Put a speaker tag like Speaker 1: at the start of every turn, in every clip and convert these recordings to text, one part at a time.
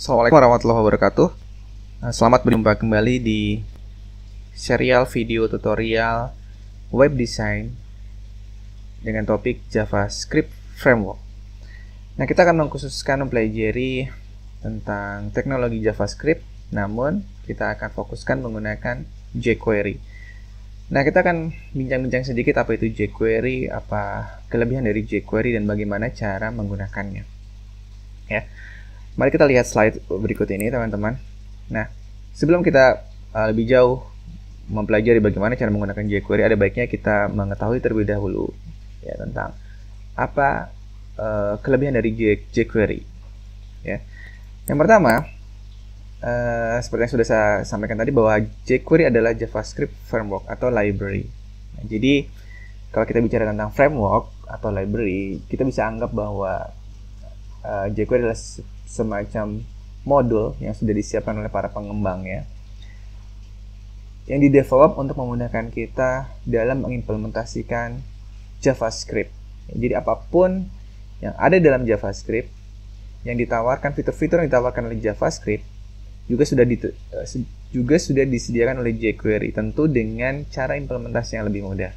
Speaker 1: Assalamualaikum warahmatullahi wabarakatuh. Nah, selamat berjumpa kembali di serial video tutorial web design dengan topik JavaScript Framework. Nah, kita akan mengkhususkan mempelajari tentang teknologi JavaScript, namun kita akan fokuskan menggunakan jQuery. Nah, kita akan bincang-bincang sedikit apa itu jQuery, apa kelebihan dari jQuery dan bagaimana cara menggunakannya. Ya. Mari kita lihat slide berikut ini, teman-teman. Nah, sebelum kita uh, lebih jauh mempelajari bagaimana cara menggunakan jQuery, ada baiknya kita mengetahui terlebih dahulu ya tentang apa uh, kelebihan dari jQuery. Ya. Yang pertama, uh, seperti yang sudah saya sampaikan tadi bahwa jQuery adalah JavaScript framework atau library. Nah, jadi kalau kita bicara tentang framework atau library, kita bisa anggap bahwa uh, eh, jQuery adalah semacam modul yang sudah disiapkan oleh para pengembang ya, yang didevelop untuk memudahkan kita dalam mengimplementasikan JavaScript. Jadi apapun yang ada dalam JavaScript yang ditawarkan fitur-fitur yang ditawarkan oleh JavaScript juga sudah di, eh, juga sudah disediakan oleh jQuery tentu dengan cara implementasi yang lebih mudah.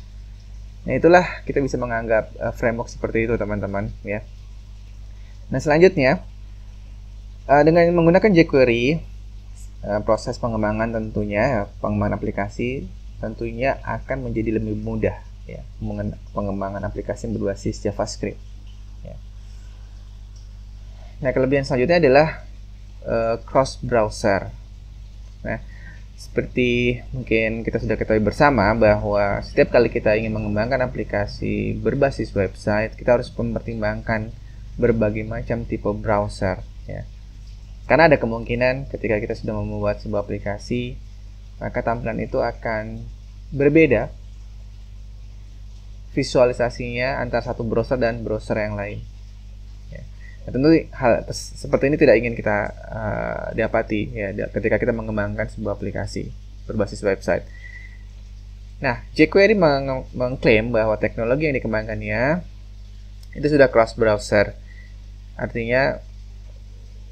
Speaker 1: Nah, itulah kita bisa menganggap eh, framework seperti itu teman-teman ya. Nah, selanjutnya, eh, dengan menggunakan jQuery, eh, proses pengembangan tentunya, pengembangan aplikasi tentunya akan menjadi lebih mudah ya, pengembangan aplikasi berbasis JavaScript. Ya. Nah, kelebihan selanjutnya adalah eh, cross browser. Nah, seperti mungkin kita sudah ketahui bersama bahwa setiap kali kita ingin mengembangkan aplikasi berbasis website, kita harus mempertimbangkan berbagai macam tipe browser ya. Karena ada kemungkinan ketika kita sudah membuat sebuah aplikasi, maka tampilan itu akan berbeda visualisasinya antara satu browser dan browser yang lain. Ya. Nah, tentu hal seperti ini tidak ingin kita uh, dapati ya ketika kita mengembangkan sebuah aplikasi berbasis website. Nah, jQuery meng mengklaim bahwa teknologi yang dikembangkannya itu sudah cross browser Artinya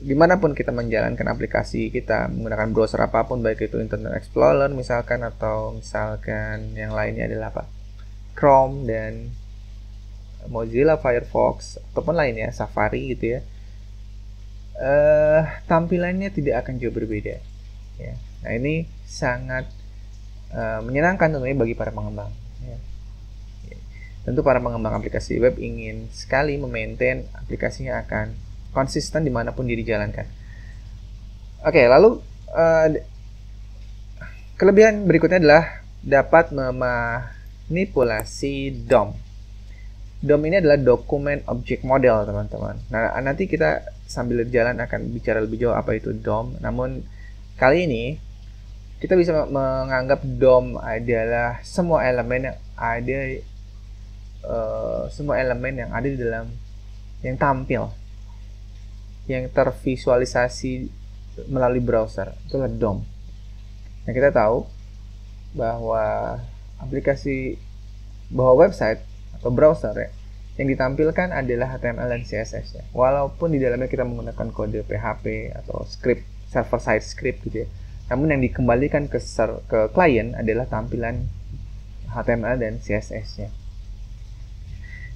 Speaker 1: dimanapun kita menjalankan aplikasi kita menggunakan browser apapun baik itu Internet Explorer misalkan atau misalkan yang lainnya adalah apa Chrome dan Mozilla Firefox ataupun lainnya Safari gitu ya uh, tampilannya tidak akan jauh berbeda ya nah ini sangat uh, menyenangkan tentunya bagi para pengembang ya. Tentu para pengembang aplikasi web ingin sekali memaintain aplikasinya akan konsisten dimanapun dia jalankan. Oke, lalu uh, kelebihan berikutnya adalah dapat memanipulasi DOM. DOM ini adalah dokumen object model, teman-teman. Nah, nanti kita sambil jalan akan bicara lebih jauh apa itu DOM. Namun kali ini kita bisa menganggap DOM adalah semua elemen yang ada Eh, semua elemen yang ada di dalam yang tampil yang tervisualisasi melalui browser itu adalah DOM. Nah kita tahu bahwa aplikasi bahwa website atau browser ya, yang ditampilkan adalah HTML dan CSS ya. Walaupun di dalamnya kita menggunakan kode PHP atau script server side script gitu ya. Namun yang dikembalikan ke ser ke klien adalah tampilan HTML dan CSS-nya.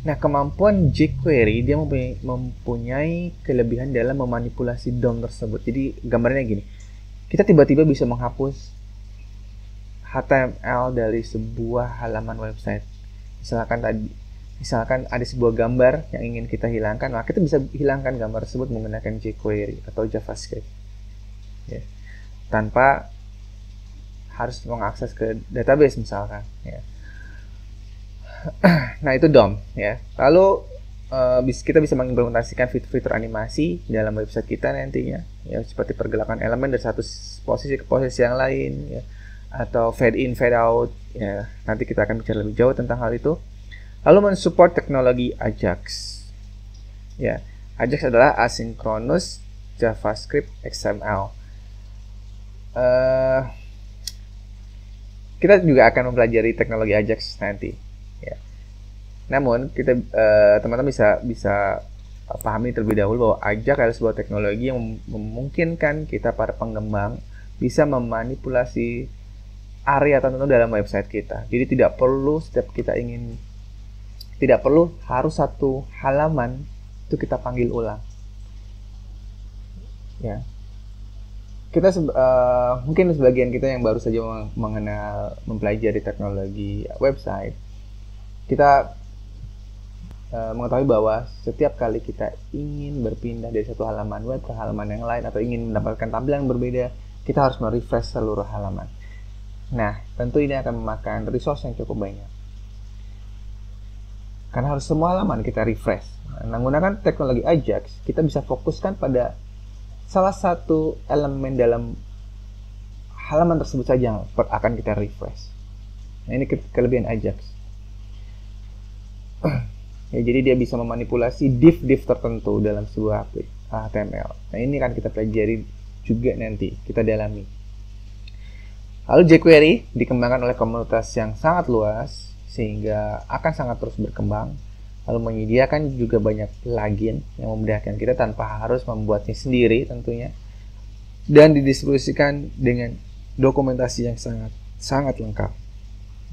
Speaker 1: Nah, kemampuan jQuery dia mempunyai, mempunyai kelebihan dalam memanipulasi DOM tersebut. Jadi, gambarnya gini. Kita tiba-tiba bisa menghapus HTML dari sebuah halaman website. Misalkan tadi misalkan ada sebuah gambar yang ingin kita hilangkan, maka kita bisa hilangkan gambar tersebut menggunakan jQuery atau JavaScript. Ya. Tanpa harus mengakses ke database misalkan, ya nah itu DOM ya. Lalu uh, kita bisa mengimplementasikan fitur-fitur animasi dalam website kita nantinya ya seperti pergerakan elemen dari satu posisi ke posisi yang lain ya atau fade in fade out ya nanti kita akan bicara lebih jauh tentang hal itu lalu mensupport teknologi Ajax ya Ajax adalah asynchronous JavaScript XML uh, eh, kita juga akan mempelajari teknologi Ajax nanti namun kita eh, teman-teman uh, bisa bisa pahami terlebih dahulu bahwa ajak adalah sebuah teknologi yang memungkinkan kita para pengembang bisa memanipulasi area tertentu dalam website kita. Jadi tidak perlu setiap kita ingin tidak perlu harus satu halaman itu kita panggil ulang. Ya. Kita uh, mungkin sebagian kita yang baru saja mengenal mempelajari teknologi website kita Eh, mengetahui bahwa setiap kali kita ingin berpindah dari satu halaman web ke halaman yang lain atau ingin mendapatkan tampilan yang berbeda, kita harus merefresh seluruh halaman. Nah, tentu ini akan memakan resource yang cukup banyak. Karena harus semua halaman kita refresh. Nah, menggunakan teknologi Ajax, kita bisa fokuskan pada salah satu elemen dalam halaman tersebut saja yang akan kita refresh. Nah, ini kelebihan Ajax. Ya, jadi dia bisa memanipulasi div-div tertentu dalam sebuah HTML. Nah, ini kan kita pelajari juga nanti, kita dalami. Lalu jQuery dikembangkan oleh komunitas yang sangat luas, sehingga akan sangat terus berkembang. Lalu menyediakan juga banyak plugin yang memudahkan kita tanpa harus membuatnya sendiri tentunya. Dan didistribusikan dengan dokumentasi yang sangat sangat lengkap.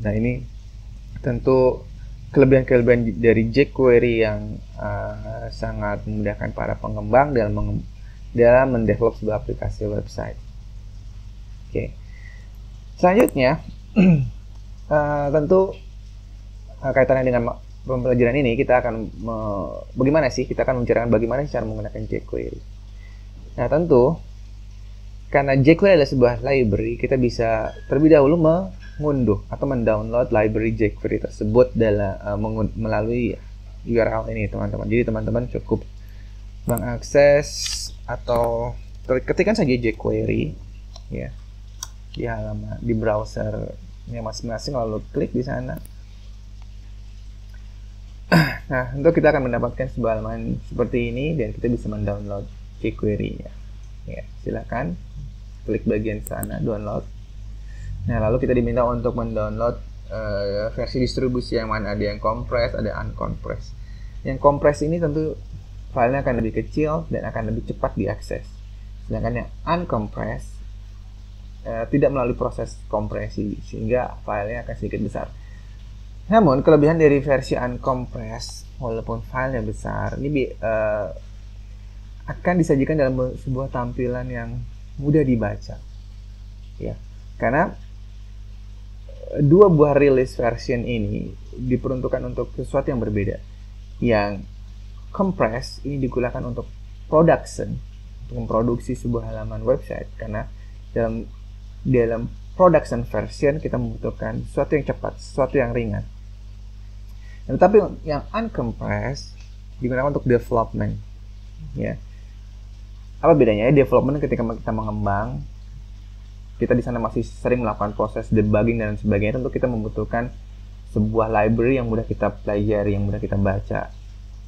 Speaker 1: Nah ini tentu kelebihan-kelebihan dari jQuery yang uh, sangat memudahkan para pengembang dalam menge dalam mendevelop sebuah aplikasi website. Oke, okay. selanjutnya uh, tentu uh, kaitannya dengan pembelajaran ini kita akan bagaimana sih kita akan menceritakan bagaimana cara menggunakan jQuery. Nah tentu karena jQuery adalah sebuah library kita bisa terlebih dahulu mengunduh atau mendownload library jQuery tersebut dalam uh, melalui URL ini teman-teman. Jadi teman-teman cukup mengakses atau ketikkan saja jQuery ya di halaman di browser yang masing-masing lalu klik di sana. Nah, untuk kita akan mendapatkan sebuah halaman seperti ini dan kita bisa mendownload jQuery-nya. Ya, silakan klik bagian sana download. Nah, lalu kita diminta untuk mendownload uh, versi distribusi yang mana ada yang compress, ada uncompress. Yang compress ini tentu filenya akan lebih kecil dan akan lebih cepat diakses. Sedangkan yang uncompress uh, eh, tidak melalui proses kompresi sehingga filenya akan sedikit besar. Namun kelebihan dari versi uncompress walaupun filenya besar ini uh, akan disajikan dalam sebuah tampilan yang mudah dibaca. Ya, karena dua buah rilis version ini diperuntukkan untuk sesuatu yang berbeda. Yang compress ini digunakan untuk production, untuk memproduksi sebuah halaman website karena dalam dalam production version kita membutuhkan sesuatu yang cepat, sesuatu yang ringan. Nah, tapi yang uncompressed digunakan untuk development. Ya. Apa bedanya? Ya, development ketika kita mengembang kita di sana masih sering melakukan proses debugging dan sebagainya tentu kita membutuhkan sebuah library yang mudah kita pelajari yang mudah kita baca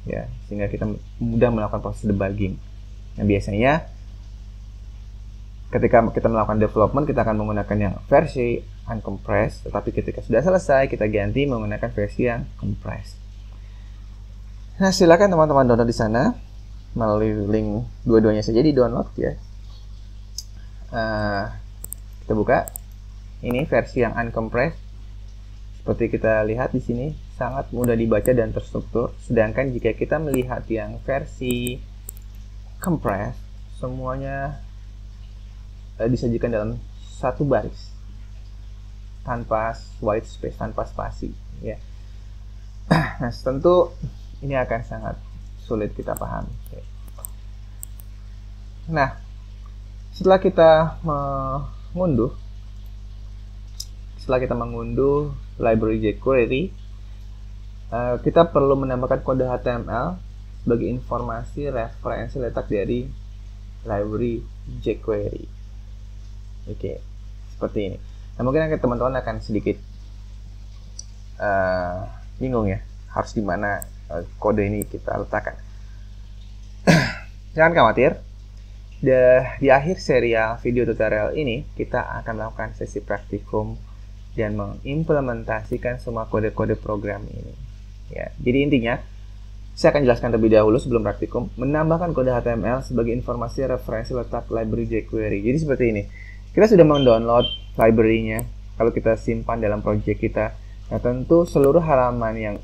Speaker 1: ya sehingga kita mudah melakukan proses debugging nah biasanya ketika kita melakukan development kita akan menggunakan yang versi uncompressed tetapi ketika sudah selesai kita ganti menggunakan versi yang compressed nah silakan teman-teman download di sana melalui link dua-duanya saja di download ya uh, kita buka ini versi yang uncompressed seperti kita lihat di sini sangat mudah dibaca dan terstruktur sedangkan jika kita melihat yang versi compressed semuanya eh, disajikan dalam satu baris tanpa white space tanpa spasi ya nah tentu ini akan sangat sulit kita pahami nah setelah kita mengunduh. setelah kita mengunduh library jQuery eh, kita perlu menambahkan kode HTML sebagai informasi referensi letak dari library jQuery oke seperti ini nah mungkin teman-teman akan sedikit uh, bingung ya harus di mana eh, kode ini kita letakkan jangan khawatir di akhir serial video tutorial ini, kita akan melakukan sesi praktikum dan mengimplementasikan semua kode-kode program ini. Ya, jadi intinya, saya akan jelaskan terlebih dahulu sebelum praktikum, menambahkan kode HTML sebagai informasi referensi letak library jQuery. Jadi seperti ini, kita sudah mendownload library-nya, kalau kita simpan dalam project kita. Nah, tentu seluruh halaman yang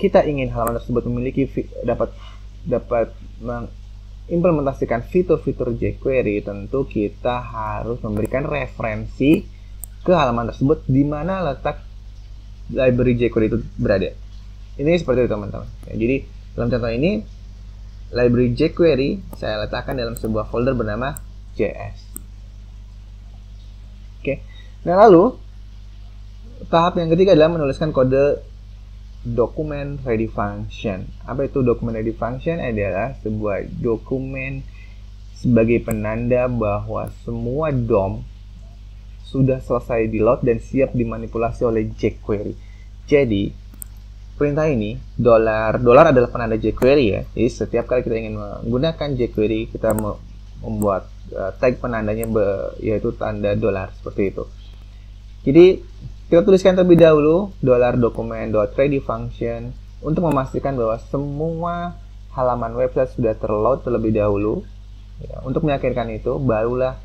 Speaker 1: kita ingin halaman tersebut memiliki dapat dapat implementasikan fitur-fitur jQuery, tentu kita harus memberikan referensi ke halaman tersebut di mana letak library jQuery itu berada. Ini seperti itu teman-teman. Ya, jadi dalam contoh ini, library jQuery saya letakkan dalam sebuah folder bernama JS. Oke, nah lalu tahap yang ketiga adalah menuliskan kode Dokumen ready function. Apa itu dokumen ready function? Adalah sebuah dokumen sebagai penanda bahwa semua DOM sudah selesai di load dan siap dimanipulasi oleh jQuery. Jadi, perintah ini dolar dolar adalah penanda jQuery ya. Jadi setiap kali kita ingin menggunakan jQuery, kita membuat eh, tag penandanya yaitu tanda dolar seperti itu. Jadi kita tuliskan terlebih dahulu dollar ready function untuk memastikan bahwa semua halaman website sudah terload terlebih dahulu. Ya, untuk meyakinkan itu, barulah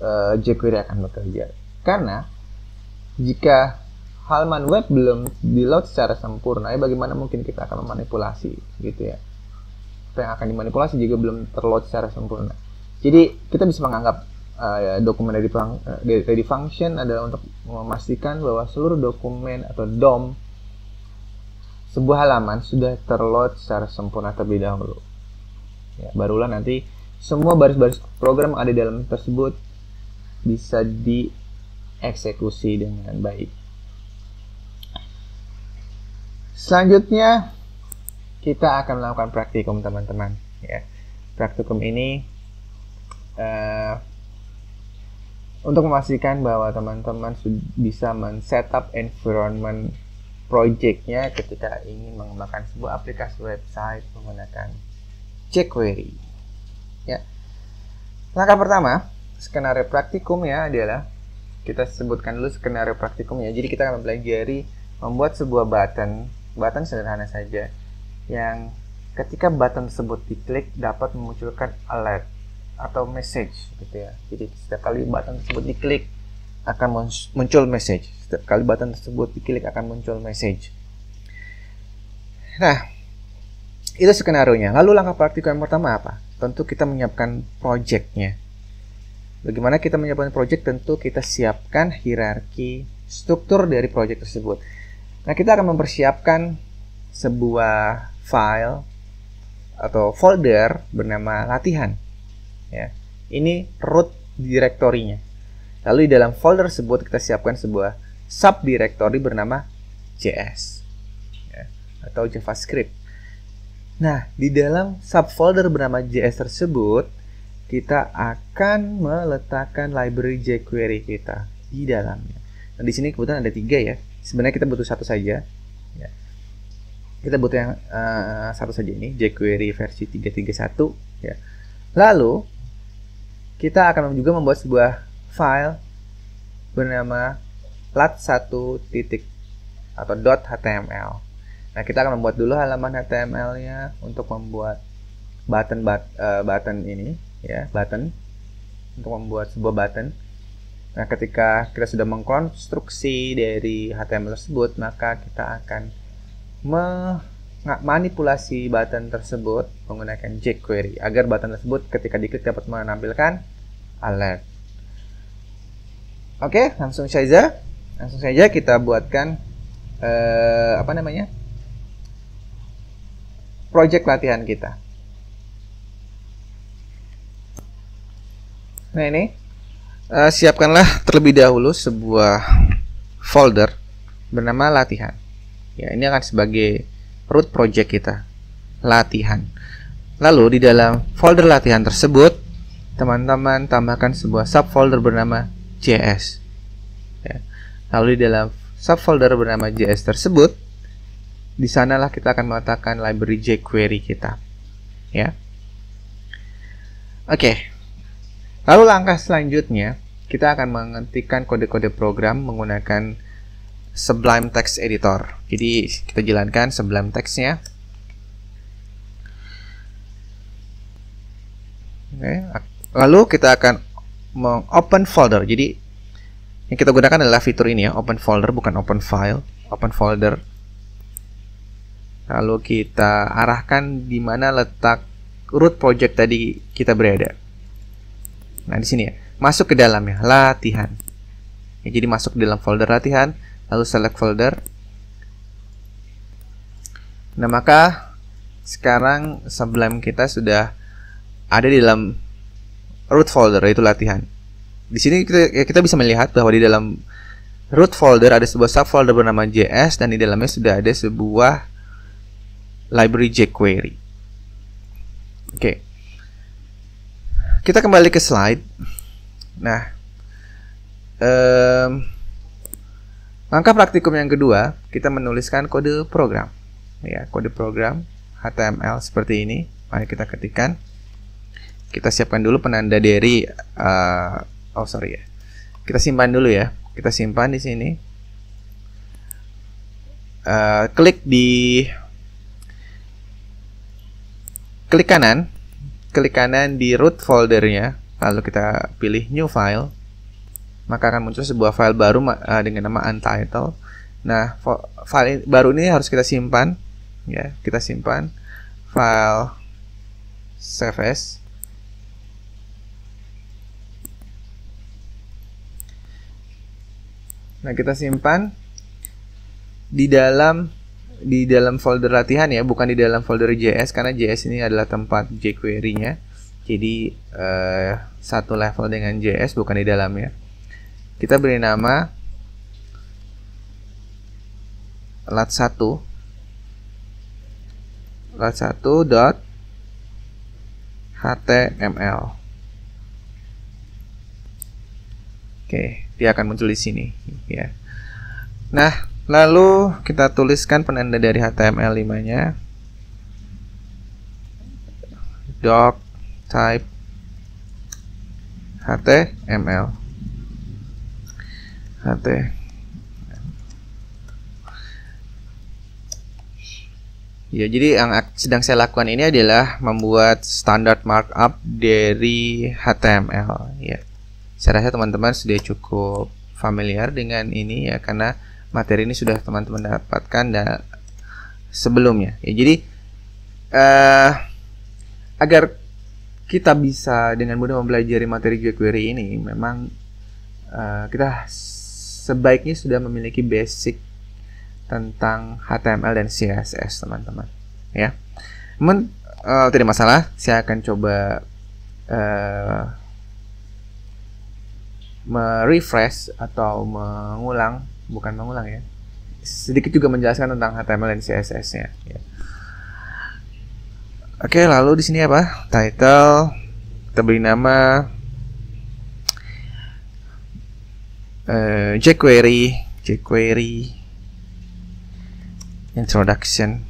Speaker 1: uh, jQuery akan bekerja. Karena jika halaman web belum di-load secara sempurna, ya bagaimana mungkin kita akan memanipulasi gitu ya. Apa yang akan dimanipulasi juga belum terload secara sempurna. Jadi kita bisa menganggap uh, dokumen ready, eh, ready function adalah untuk memastikan bahwa seluruh dokumen atau DOM sebuah halaman sudah terload secara sempurna terlebih dahulu. Ya, barulah nanti semua baris-baris program yang ada di dalam tersebut bisa dieksekusi dengan baik. Selanjutnya kita akan melakukan praktikum teman-teman. Ya, praktikum ini uh, untuk memastikan bahwa teman-teman bisa men-setup environment projectnya ketika ingin mengembangkan sebuah aplikasi website menggunakan jQuery. Ya. Langkah pertama, skenario praktikum ya adalah kita sebutkan dulu skenario praktikumnya. Jadi kita akan mempelajari membuat sebuah button, button sederhana saja yang ketika button tersebut diklik dapat memunculkan alert atau message gitu ya. Jadi setiap kali button tersebut diklik akan muncul message. Setiap kali button tersebut diklik akan muncul message. Nah, itu skenario-nya. Lalu langkah praktikal yang pertama apa? Tentu kita menyiapkan projectnya Bagaimana kita menyiapkan project? Tentu kita siapkan hierarki struktur dari project tersebut. Nah, kita akan mempersiapkan sebuah file atau folder bernama latihan ya. Ini root direktorinya. Lalu di dalam folder tersebut kita siapkan sebuah subdirectory bernama JS ya, atau JavaScript. Nah, di dalam subfolder bernama JS tersebut kita akan meletakkan library jQuery kita di dalamnya. Nah, di sini kebetulan ada tiga ya. Sebenarnya kita butuh satu saja. Ya. Kita butuh yang uh, satu saja ini jQuery versi 331 ya. Lalu kita akan juga membuat sebuah file bernama lat1 titik atau .html. Nah, kita akan membuat dulu halaman HTML-nya untuk membuat button but, uh, eh, button ini ya, button untuk membuat sebuah button. Nah, ketika kita sudah mengkonstruksi dari HTML tersebut, maka kita akan memanipulasi button tersebut menggunakan jQuery agar button tersebut ketika diklik dapat menampilkan alert. Oke, langsung saja, langsung saja kita buatkan uh, apa namanya project latihan kita. Nah ini uh, siapkanlah terlebih dahulu sebuah folder bernama latihan. Ya ini akan sebagai root project kita latihan. Lalu di dalam folder latihan tersebut teman-teman tambahkan sebuah subfolder bernama JS. Ya. Lalu di dalam subfolder bernama JS tersebut, di sanalah kita akan meletakkan library jQuery kita. Ya. Oke. Okay. Lalu langkah selanjutnya, kita akan menghentikan kode-kode program menggunakan Sublime Text Editor. Jadi kita jalankan Sublime Textnya. Oke, okay Lalu kita akan mengopen folder. Jadi yang kita gunakan adalah fitur ini ya, open folder bukan open file, open folder. Lalu kita arahkan di mana letak root project tadi kita berada. Nah, di sini ya. Masuk ke dalam ya, latihan. Ya, jadi masuk ke dalam folder latihan, lalu select folder. Nah, maka sekarang Sublime kita sudah ada di dalam root folder yaitu latihan. Di sini kita, ya, kita bisa melihat bahwa di dalam root folder ada sebuah subfolder bernama JS dan di dalamnya sudah ada sebuah library jQuery. Oke. Kita kembali ke slide. Nah, um, langkah praktikum yang kedua, kita menuliskan kode program. Ya, kode program HTML seperti ini. Mari kita ketikkan kita siapkan dulu penanda dari uh, eh, oh sorry ya kita simpan dulu ya kita simpan di sini uh, klik di klik kanan klik kanan di root foldernya lalu kita pilih new file maka akan muncul sebuah file baru uh, dengan nama untitled nah file baru ini harus kita simpan ya kita simpan file save as Nah, kita simpan di dalam di dalam folder latihan ya, bukan di dalam folder JS karena JS ini adalah tempat jQuery-nya. Jadi eh, satu level dengan JS bukan di dalam ya Kita beri nama lat 1 lat satu dot html. Oke. Okay dia akan muncul di sini ya. Nah, lalu kita tuliskan penanda dari HTML5-nya. doc type HTML HT Ya, jadi yang sedang saya lakukan ini adalah membuat standar markup dari HTML ya saya rasa teman-teman sudah cukup familiar dengan ini ya karena materi ini sudah teman-teman dapatkan dan sebelumnya ya jadi uh, agar kita bisa dengan mudah mempelajari materi jQuery ini memang uh, kita sebaiknya sudah memiliki basic tentang HTML dan CSS teman-teman ya men uh, eh, tidak masalah saya akan coba uh, merefresh atau mengulang bukan mengulang ya sedikit juga menjelaskan tentang HTML dan CSS-nya. Ya. Oke, lalu di sini apa? Title, kita beri nama uh, jQuery, jQuery introduction.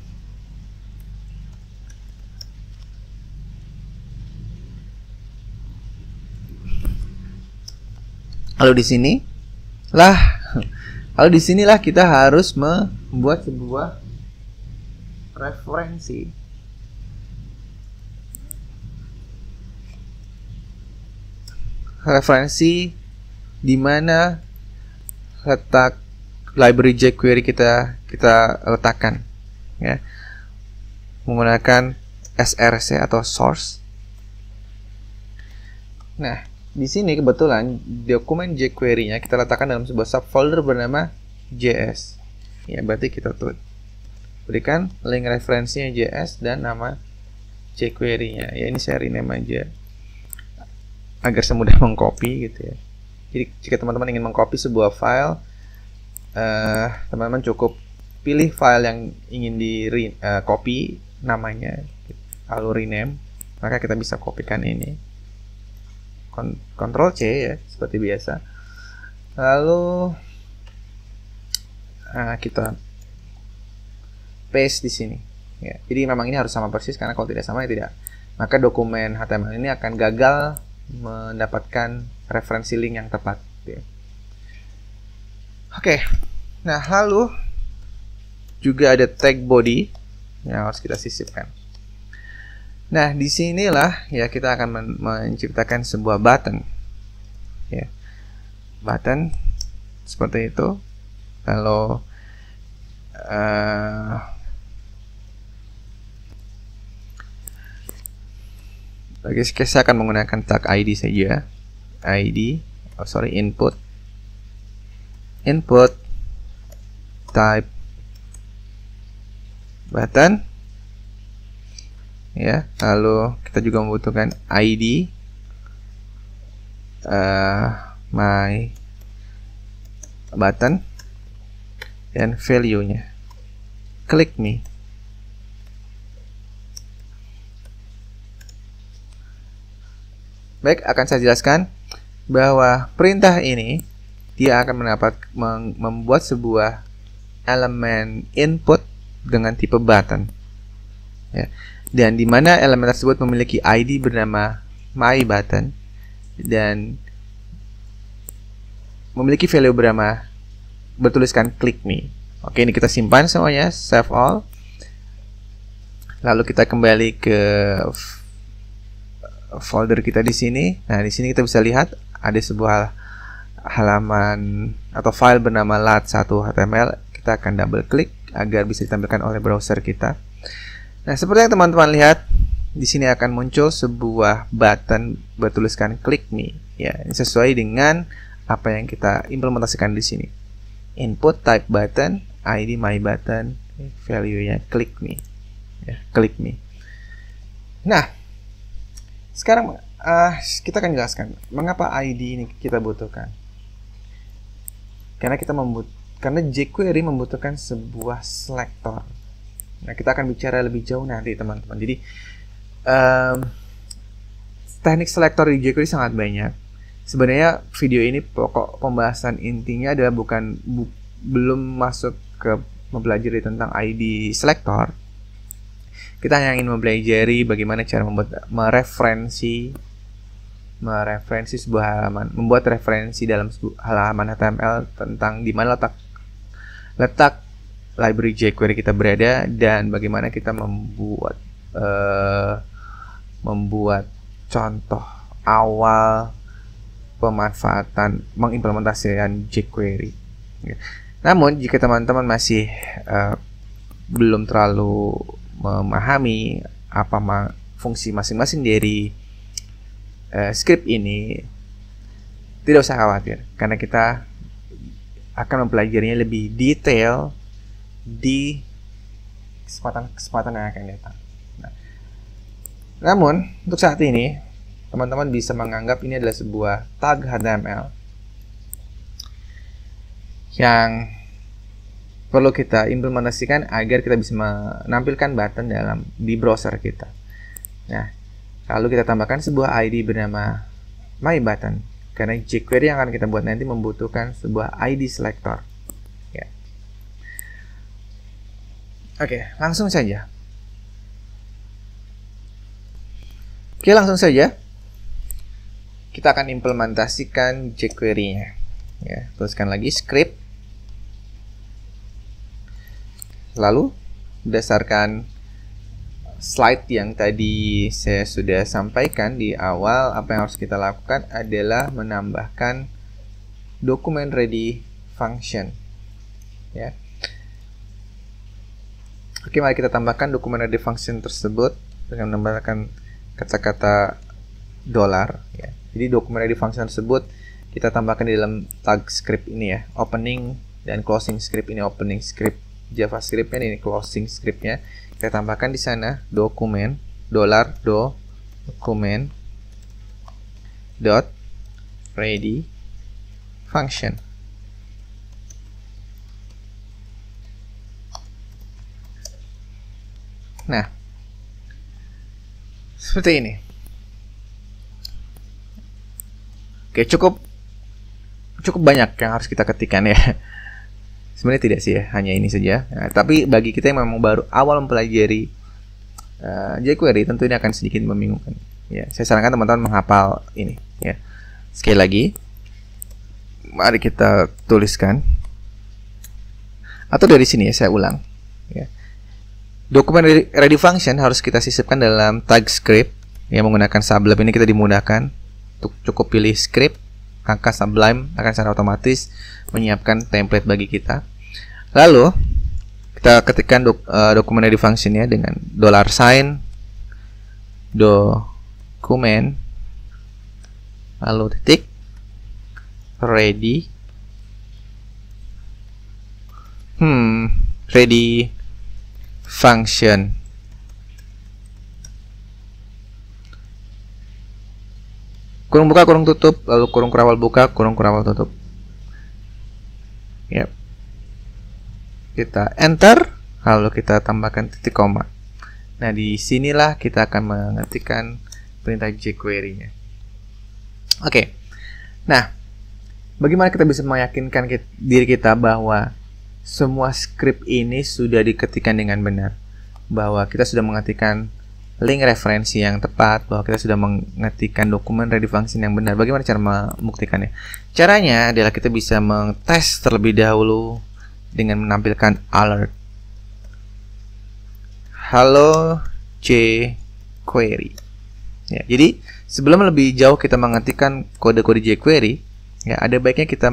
Speaker 1: Lalu di sini lah lalu di sinilah kita harus membuat sebuah referensi. Referensi di mana letak library jQuery kita kita letakkan ya menggunakan src atau source. Nah, di sini kebetulan dokumen jQuery-nya kita letakkan dalam sebuah subfolder bernama JS. Ya, berarti kita tulis. Berikan link referensinya JS dan nama jQuery-nya. Ya, ini saya rename aja agar semudah mengcopy gitu ya. Jadi jika teman-teman ingin mengcopy sebuah file, eh, teman-teman uh, cukup pilih file yang ingin di uh, copy namanya, gitu. lalu rename, maka kita bisa kopikan ini. Ctrl C ya seperti biasa lalu nah, kita paste di sini ya jadi memang ini harus sama persis karena kalau tidak sama ya tidak maka dokumen HTML ini akan gagal mendapatkan referensi link yang tepat ya. oke nah lalu juga ada tag body yang harus kita sisipkan Nah, di disinilah ya kita akan men menciptakan sebuah button. Ya. Button seperti itu. Kalau uh, eh, Oke, saya akan menggunakan tag ID saja. ID, oh sorry, input. Input type button ya lalu kita juga membutuhkan ID uh, eh, my button dan value-nya klik me Baik, akan saya jelaskan bahwa perintah ini dia akan mendapat membuat sebuah elemen input dengan tipe button. Ya dan di mana elemen tersebut memiliki ID bernama myButton dan memiliki value bernama bertuliskan click me. Oke, ini kita simpan semuanya, save all. Lalu kita kembali ke folder kita di sini. Nah, di sini kita bisa lihat ada sebuah halaman atau file bernama lat1.html. Kita akan double klik agar bisa ditampilkan oleh browser kita. Nah, seperti yang teman-teman lihat, di sini akan muncul sebuah button bertuliskan klik me. Ya, ini sesuai dengan apa yang kita implementasikan di sini. Input type button, ID my button, value-nya klik me. Ya, klik me. Nah, sekarang uh, kita akan jelaskan mengapa ID ini kita butuhkan. Karena kita membut karena jQuery membutuhkan sebuah selector. Nah, kita akan bicara lebih jauh nanti, teman-teman. Jadi, um, teknik selektor di jQuery sangat banyak. Sebenarnya video ini pokok pembahasan intinya adalah bukan bu, belum masuk ke mempelajari tentang ID selektor. Kita hanya ingin mempelajari bagaimana cara membuat mereferensi mereferensi sebuah halaman, membuat referensi dalam sebuah halaman HTML tentang di mana letak letak library jQuery kita berada dan bagaimana kita membuat uh, membuat contoh awal pemanfaatan mengimplementasikan jQuery. Namun jika teman-teman masih uh, belum terlalu memahami apa ma fungsi masing-masing dari uh, script ini, tidak usah khawatir karena kita akan mempelajarinya lebih detail di kesempatan-kesempatan yang akan datang. Nah, namun, untuk saat ini, teman-teman bisa menganggap ini adalah sebuah tag HTML yang perlu kita implementasikan agar kita bisa menampilkan button dalam di browser kita. Nah, lalu kita tambahkan sebuah ID bernama my button karena jQuery yang akan kita buat nanti membutuhkan sebuah ID selector. Oke, langsung saja. Oke, langsung saja. Kita akan implementasikan jQuery-nya. Ya, tuliskan lagi script. Lalu, berdasarkan slide yang tadi saya sudah sampaikan di awal, apa yang harus kita lakukan adalah menambahkan dokumen ready function. Ya. Oke, mari kita tambahkan dokumen ready function tersebut dengan menambahkan kata-kata dolar. Ya. Jadi dokumen ready function tersebut kita tambahkan di dalam tag script ini ya, opening dan closing script ini opening script JavaScriptnya ini closing scriptnya kita tambahkan di sana dokumen dolar do dokumen dot ready function Nah, seperti ini. Oke, cukup cukup banyak yang harus kita ketikkan ya. Sebenarnya tidak sih ya, hanya ini saja. Nah, tapi bagi kita yang memang baru awal mempelajari uh, jQuery, tentu ini akan sedikit membingungkan. Ya, saya sarankan teman-teman menghafal ini. Ya, sekali lagi, mari kita tuliskan atau dari sini ya saya ulang. Ya. Dokumen ready function harus kita sisipkan dalam tag script. yang menggunakan Sublime ini kita dimudahkan. Untuk cukup pilih script, angka Sublime akan secara otomatis menyiapkan template bagi kita. Lalu, kita ketikkan dok, uh, dokumen ready function dengan dollar sign dokumen lalu titik ready hmm ready function kurung buka kurung tutup lalu kurung kurawal buka kurung kurawal tutup yep. kita enter lalu kita tambahkan titik koma nah disinilah kita akan mengetikkan perintah jQuery nya oke okay. nah bagaimana kita bisa meyakinkan diri kita bahwa semua script ini sudah diketikkan dengan benar. Bahwa kita sudah mengetikkan link referensi yang tepat, bahwa kita sudah mengetikkan dokumen ready function yang benar. Bagaimana cara membuktikannya? Caranya adalah kita bisa mengetes terlebih dahulu dengan menampilkan alert. Halo jQuery. Ya, jadi sebelum lebih jauh kita mengetikkan kode-kode jQuery, ya ada baiknya kita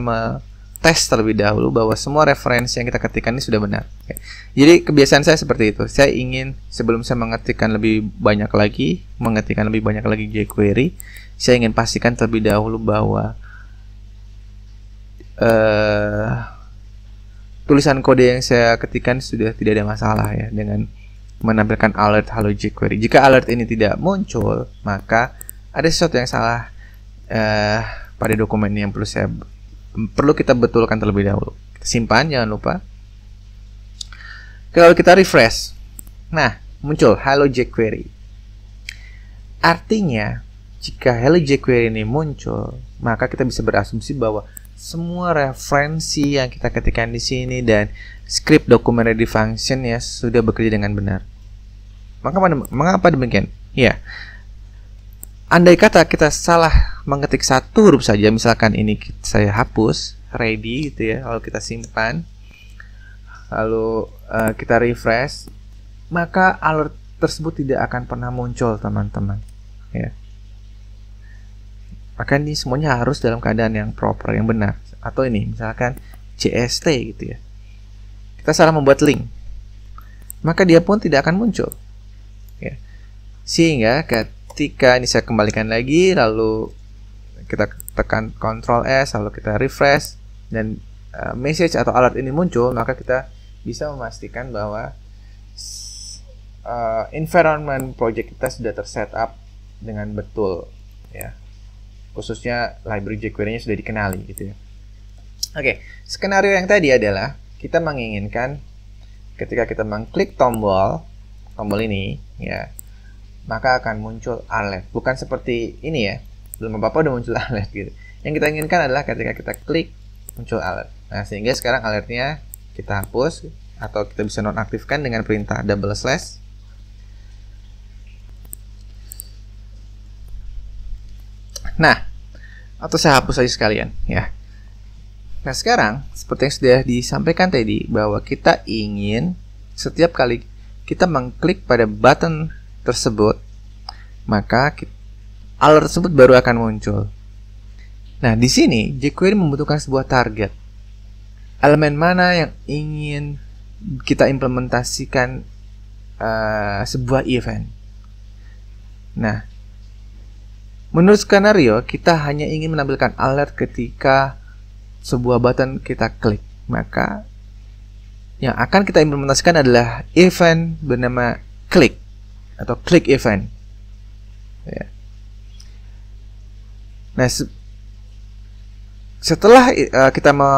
Speaker 1: tes terlebih dahulu bahwa semua referensi yang kita ketikkan ini sudah benar. Oke. Jadi kebiasaan saya seperti itu. Saya ingin sebelum saya mengetikkan lebih banyak lagi, mengetikkan lebih banyak lagi jQuery, saya ingin pastikan terlebih dahulu bahwa uh, tulisan kode yang saya ketikkan sudah tidak ada masalah ya dengan menampilkan alert Halo jQuery. Jika alert ini tidak muncul, maka ada sesuatu yang salah uh, pada dokumen yang perlu saya perlu kita betulkan terlebih dahulu. simpan jangan lupa. Kalau kita refresh, nah muncul Hello jQuery. Artinya jika Hello jQuery ini muncul, maka kita bisa berasumsi bahwa semua referensi yang kita ketikkan di sini dan script dokumen ready function ya sudah bekerja dengan benar. Maka mengapa demikian? Ya, andai kata kita salah mengetik satu huruf saja, misalkan ini saya hapus, ready gitu ya, lalu kita simpan, lalu uh, kita refresh, maka alert tersebut tidak akan pernah muncul teman-teman. Ya. Maka ini semuanya harus dalam keadaan yang proper, yang benar. Atau ini misalkan CST gitu ya. Kita salah membuat link, maka dia pun tidak akan muncul. Ya. Sehingga ketika ini saya kembalikan lagi lalu kita tekan Ctrl S lalu kita refresh dan eh, message atau alert ini muncul maka kita bisa memastikan bahwa uh, environment project kita sudah tersetup dengan betul ya khususnya library jQuery-nya sudah dikenali gitu ya. Oke, okay, skenario yang tadi adalah kita menginginkan ketika kita mengklik tombol tombol ini ya maka akan muncul alert. Bukan seperti ini ya, belum apa-apa udah muncul alert gitu. Yang kita inginkan adalah ketika kita klik, muncul alert. Nah, sehingga sekarang alertnya kita hapus atau kita bisa nonaktifkan dengan perintah double slash. Nah, atau saya hapus aja sekalian ya. Nah sekarang seperti yang sudah disampaikan tadi bahwa kita ingin setiap kali kita mengklik pada button tersebut, maka alert tersebut baru akan muncul. Nah, di sini jQuery membutuhkan sebuah target. Elemen mana yang ingin kita implementasikan uh, sebuah event. Nah, menurut skenario kita hanya ingin menampilkan alert ketika sebuah button kita klik. Maka yang akan kita implementasikan adalah event bernama klik atau klik event. Ya. Nah, se setelah uh, kita me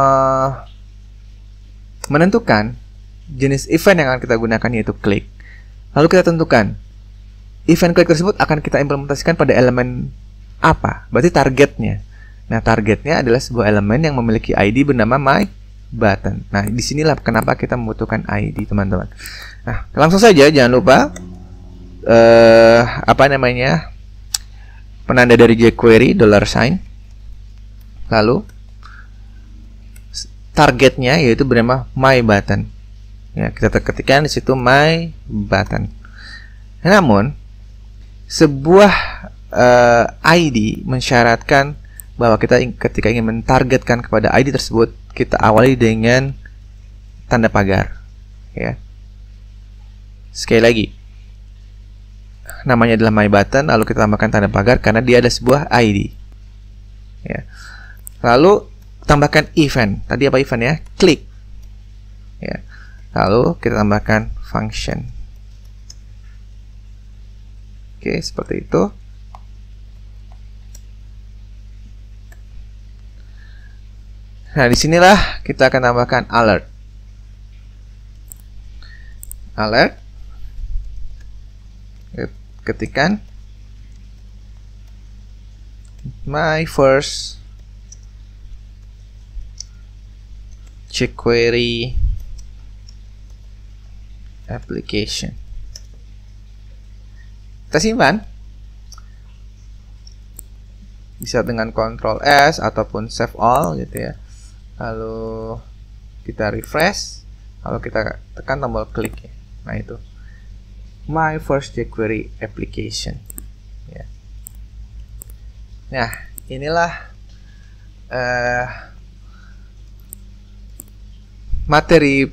Speaker 1: menentukan jenis event yang akan kita gunakan yaitu klik, lalu kita tentukan event klik tersebut akan kita implementasikan pada elemen apa? Berarti targetnya. Nah, targetnya adalah sebuah elemen yang memiliki ID bernama my button. Nah, disinilah kenapa kita membutuhkan ID, teman-teman. Nah, langsung saja jangan lupa uh, apa namanya penanda dari jQuery dollar sign lalu targetnya yaitu bernama my button ya kita ketikkan di situ my button namun sebuah uh, eh, ID mensyaratkan bahwa kita ketika ingin mentargetkan kepada ID tersebut kita awali dengan tanda pagar ya sekali lagi namanya adalah my button lalu kita tambahkan tanda pagar karena dia ada sebuah ID ya lalu tambahkan event tadi apa event ya klik ya lalu kita tambahkan function oke seperti itu nah disinilah kita akan tambahkan alert alert ketikan my first jQuery application. Kita simpan. Bisa dengan Ctrl S ataupun Save All gitu ya. Lalu kita refresh. Lalu kita tekan tombol klik ya. Nah itu my first jQuery application. Ya. Nah, inilah uh, materi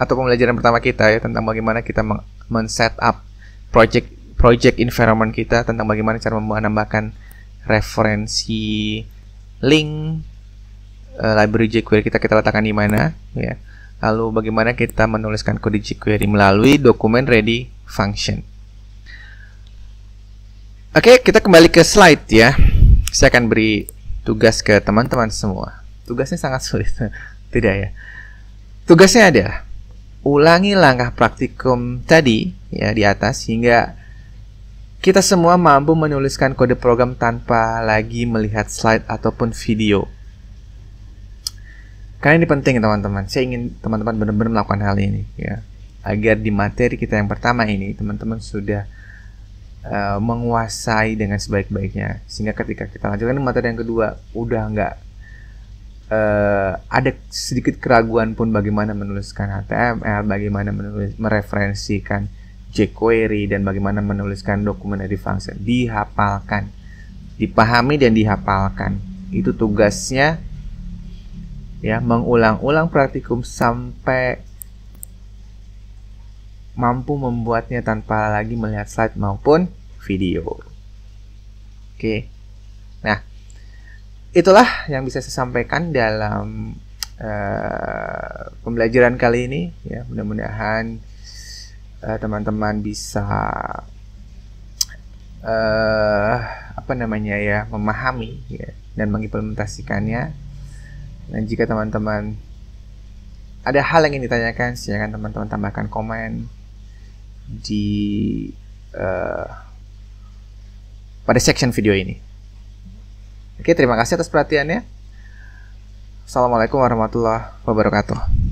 Speaker 1: atau pembelajaran pertama kita ya tentang bagaimana kita men-set up project project environment kita tentang bagaimana cara menambahkan referensi link uh, library jQuery kita kita letakkan di mana ya Lalu bagaimana kita menuliskan kode jQuery melalui dokumen ready function. Oke, kita kembali ke slide ya. Saya akan beri tugas ke teman-teman semua. Tugasnya sangat sulit. Tidak ya. Tugasnya ada. ulangi langkah praktikum tadi ya di atas hingga kita semua mampu menuliskan kode program tanpa lagi melihat slide ataupun video. Karena ini penting teman-teman. Saya ingin teman-teman benar-benar melakukan hal ini ya. Agar di materi kita yang pertama ini teman-teman sudah uh, menguasai dengan sebaik-baiknya sehingga ketika kita lanjutkan materi yang kedua udah nggak uh, ada sedikit keraguan pun bagaimana menuliskan HTML, bagaimana menulis mereferensikan jQuery dan bagaimana menuliskan dokumen dari function dihafalkan dipahami dan dihafalkan itu tugasnya ya mengulang-ulang praktikum sampai mampu membuatnya tanpa lagi melihat slide maupun video. Oke. Nah, itulah yang bisa saya sampaikan dalam uh, pembelajaran kali ini ya. Mudah-mudahan teman eh, teman-teman bisa uh, apa namanya ya, memahami ya dan mengimplementasikannya dan jika teman-teman ada hal yang ingin ditanyakan, silakan teman-teman tambahkan komen di uh, pada section video ini. Oke, terima kasih atas perhatiannya. Assalamualaikum warahmatullahi wabarakatuh.